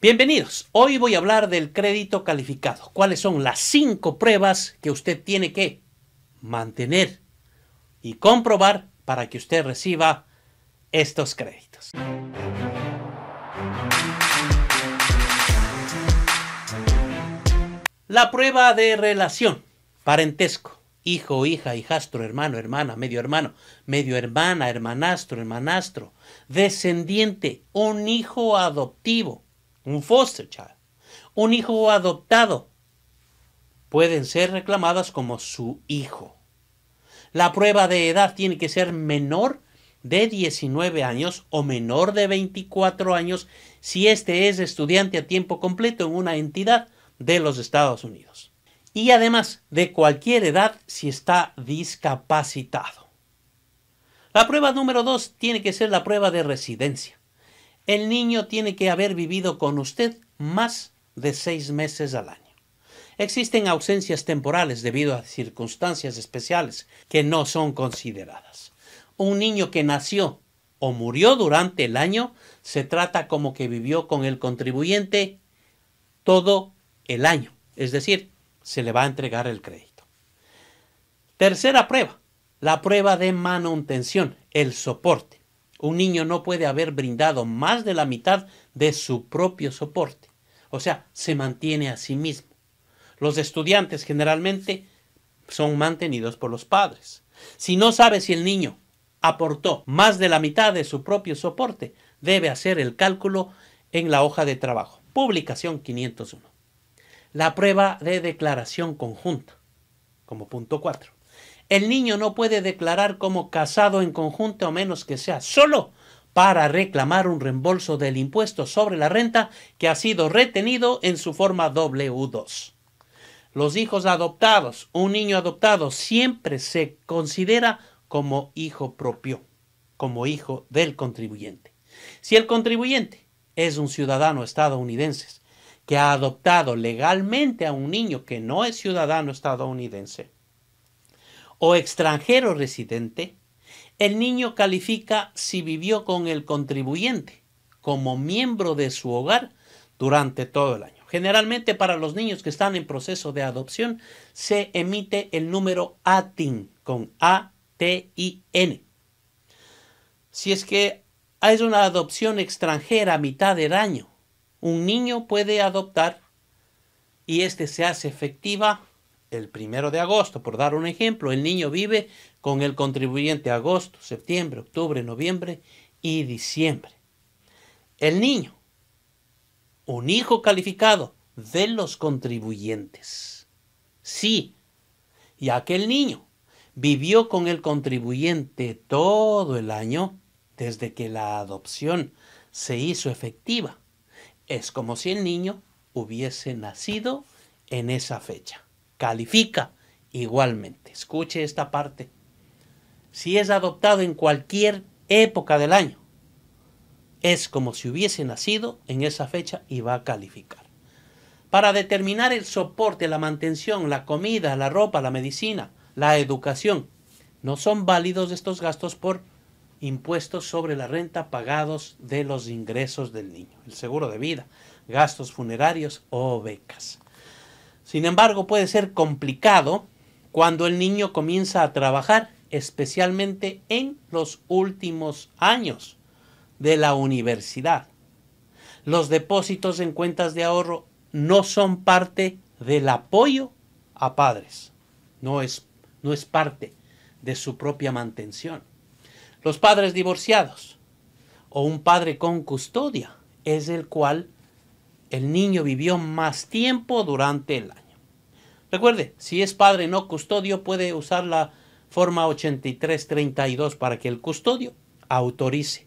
Bienvenidos. Hoy voy a hablar del crédito calificado. ¿Cuáles son las cinco pruebas que usted tiene que mantener y comprobar para que usted reciba estos créditos? La prueba de relación, parentesco, hijo, hija, hijastro, hermano, hermana, medio hermano, medio hermana, hermanastro, hermanastro, descendiente, un hijo adoptivo un foster child, un hijo adoptado, pueden ser reclamadas como su hijo. La prueba de edad tiene que ser menor de 19 años o menor de 24 años si este es estudiante a tiempo completo en una entidad de los Estados Unidos. Y además de cualquier edad si está discapacitado. La prueba número 2 tiene que ser la prueba de residencia el niño tiene que haber vivido con usted más de seis meses al año. Existen ausencias temporales debido a circunstancias especiales que no son consideradas. Un niño que nació o murió durante el año se trata como que vivió con el contribuyente todo el año. Es decir, se le va a entregar el crédito. Tercera prueba, la prueba de manutención, el soporte. Un niño no puede haber brindado más de la mitad de su propio soporte, o sea, se mantiene a sí mismo. Los estudiantes generalmente son mantenidos por los padres. Si no sabe si el niño aportó más de la mitad de su propio soporte, debe hacer el cálculo en la hoja de trabajo. Publicación 501. La prueba de declaración conjunta, como punto 4. El niño no puede declarar como casado en conjunto a menos que sea solo para reclamar un reembolso del impuesto sobre la renta que ha sido retenido en su forma W2. Los hijos adoptados, un niño adoptado siempre se considera como hijo propio, como hijo del contribuyente. Si el contribuyente es un ciudadano estadounidense que ha adoptado legalmente a un niño que no es ciudadano estadounidense, o extranjero residente, el niño califica si vivió con el contribuyente como miembro de su hogar durante todo el año. Generalmente para los niños que están en proceso de adopción se emite el número ATIN con A-T-I-N. Si es que hay una adopción extranjera a mitad del año, un niño puede adoptar y este se hace efectiva el primero de agosto, por dar un ejemplo, el niño vive con el contribuyente agosto, septiembre, octubre, noviembre y diciembre. El niño, un hijo calificado de los contribuyentes. Sí, ya que el niño vivió con el contribuyente todo el año desde que la adopción se hizo efectiva. Es como si el niño hubiese nacido en esa fecha califica igualmente. Escuche esta parte. Si es adoptado en cualquier época del año, es como si hubiese nacido en esa fecha y va a calificar. Para determinar el soporte, la mantención, la comida, la ropa, la medicina, la educación, no son válidos estos gastos por impuestos sobre la renta pagados de los ingresos del niño, el seguro de vida, gastos funerarios o becas. Sin embargo, puede ser complicado cuando el niño comienza a trabajar, especialmente en los últimos años de la universidad. Los depósitos en cuentas de ahorro no son parte del apoyo a padres, no es, no es parte de su propia mantención. Los padres divorciados o un padre con custodia es el cual el niño vivió más tiempo durante el año. Recuerde, si es padre no custodio, puede usar la forma 8332 para que el custodio autorice.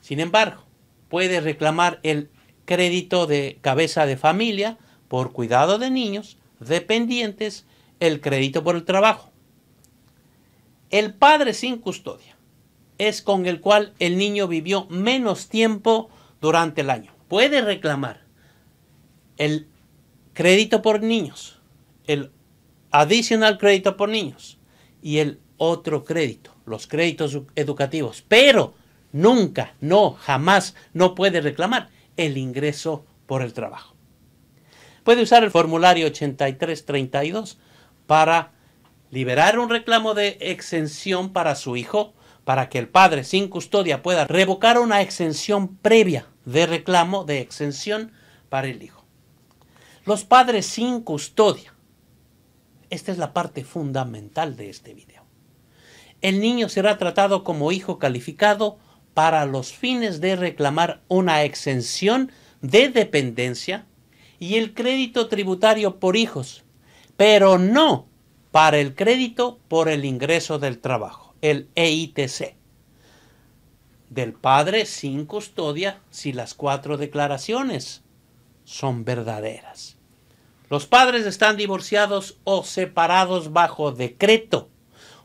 Sin embargo, puede reclamar el crédito de cabeza de familia por cuidado de niños, dependientes, el crédito por el trabajo. El padre sin custodia es con el cual el niño vivió menos tiempo durante el año puede reclamar el crédito por niños, el adicional crédito por niños y el otro crédito, los créditos educativos, pero nunca, no, jamás no puede reclamar el ingreso por el trabajo. Puede usar el formulario 8332 para liberar un reclamo de exención para su hijo, para que el padre sin custodia pueda revocar una exención previa de reclamo de exención para el hijo. Los padres sin custodia. Esta es la parte fundamental de este video. El niño será tratado como hijo calificado para los fines de reclamar una exención de dependencia y el crédito tributario por hijos, pero no para el crédito por el ingreso del trabajo, el EITC del Padre sin custodia si las cuatro declaraciones son verdaderas. Los padres están divorciados o separados bajo decreto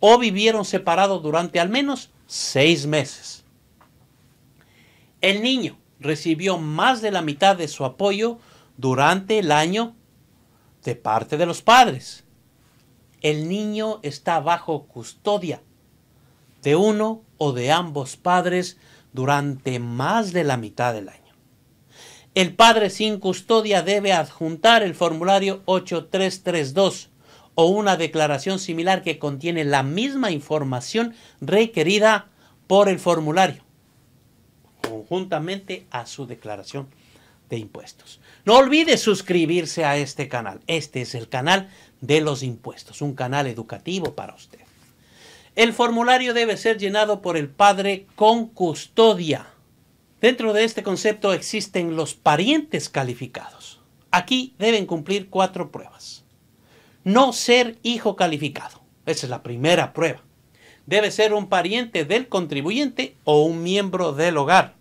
o vivieron separados durante al menos seis meses. El niño recibió más de la mitad de su apoyo durante el año de parte de los padres. El niño está bajo custodia de uno o de ambos padres durante más de la mitad del año. El padre sin custodia debe adjuntar el formulario 8332 o una declaración similar que contiene la misma información requerida por el formulario, conjuntamente a su declaración de impuestos. No olvide suscribirse a este canal. Este es el canal de los impuestos, un canal educativo para usted. El formulario debe ser llenado por el padre con custodia. Dentro de este concepto existen los parientes calificados. Aquí deben cumplir cuatro pruebas. No ser hijo calificado. Esa es la primera prueba. Debe ser un pariente del contribuyente o un miembro del hogar.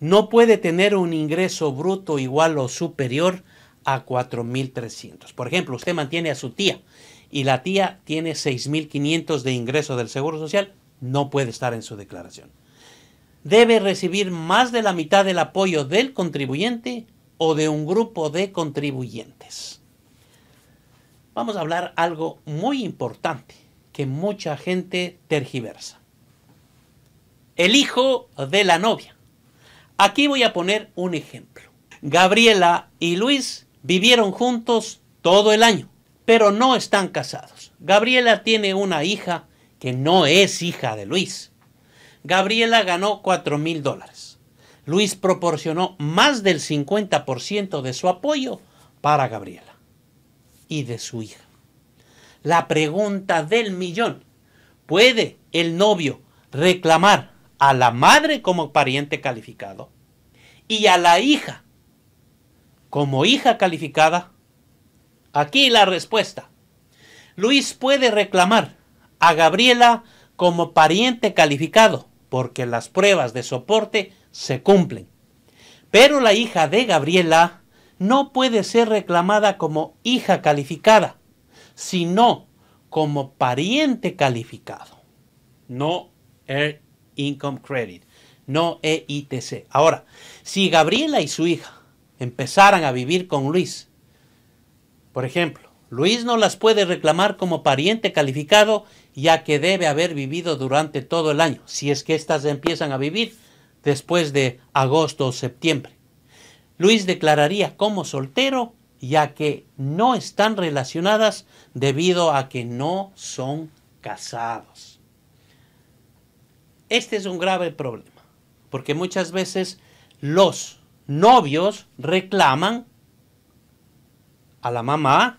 No puede tener un ingreso bruto igual o superior a 4.300. Por ejemplo, usted mantiene a su tía y la tía tiene 6.500 de ingreso del Seguro Social, no puede estar en su declaración. Debe recibir más de la mitad del apoyo del contribuyente o de un grupo de contribuyentes. Vamos a hablar algo muy importante que mucha gente tergiversa. El hijo de la novia. Aquí voy a poner un ejemplo. Gabriela y Luis vivieron juntos todo el año pero no están casados. Gabriela tiene una hija que no es hija de Luis. Gabriela ganó 4 mil dólares. Luis proporcionó más del 50% de su apoyo para Gabriela y de su hija. La pregunta del millón. ¿Puede el novio reclamar a la madre como pariente calificado y a la hija como hija calificada? Aquí la respuesta. Luis puede reclamar a Gabriela como pariente calificado porque las pruebas de soporte se cumplen. Pero la hija de Gabriela no puede ser reclamada como hija calificada, sino como pariente calificado. No Air e Income Credit, no EITC. Ahora, si Gabriela y su hija empezaran a vivir con Luis por ejemplo, Luis no las puede reclamar como pariente calificado ya que debe haber vivido durante todo el año, si es que éstas empiezan a vivir después de agosto o septiembre. Luis declararía como soltero ya que no están relacionadas debido a que no son casados. Este es un grave problema, porque muchas veces los novios reclaman a la mamá,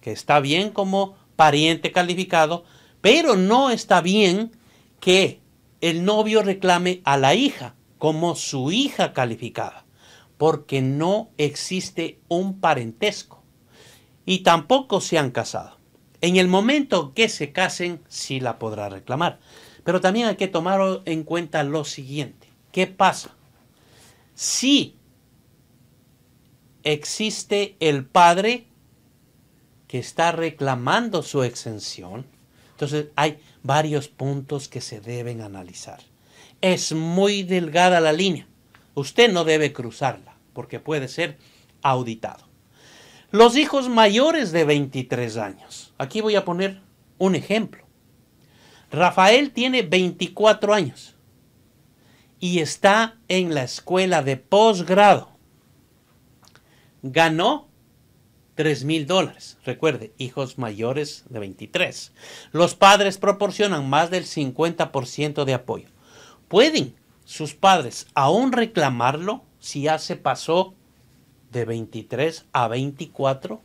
que está bien como pariente calificado, pero no está bien que el novio reclame a la hija como su hija calificada, porque no existe un parentesco y tampoco se han casado. En el momento que se casen, sí la podrá reclamar. Pero también hay que tomar en cuenta lo siguiente. ¿Qué pasa? Si existe el padre que está reclamando su exención. Entonces hay varios puntos que se deben analizar. Es muy delgada la línea. Usted no debe cruzarla porque puede ser auditado. Los hijos mayores de 23 años. Aquí voy a poner un ejemplo. Rafael tiene 24 años y está en la escuela de posgrado ganó 3 mil dólares. Recuerde, hijos mayores de 23. Los padres proporcionan más del 50% de apoyo. ¿Pueden sus padres aún reclamarlo si ya se pasó de 23 a 24?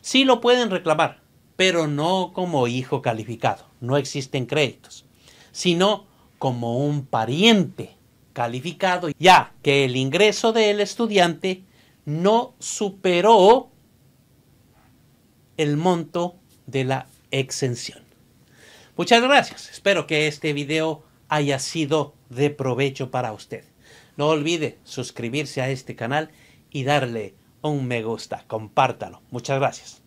Sí lo pueden reclamar, pero no como hijo calificado. No existen créditos, sino como un pariente calificado, ya que el ingreso del estudiante no superó el monto de la exención. Muchas gracias. Espero que este video haya sido de provecho para usted. No olvide suscribirse a este canal y darle un me gusta. Compártalo. Muchas gracias.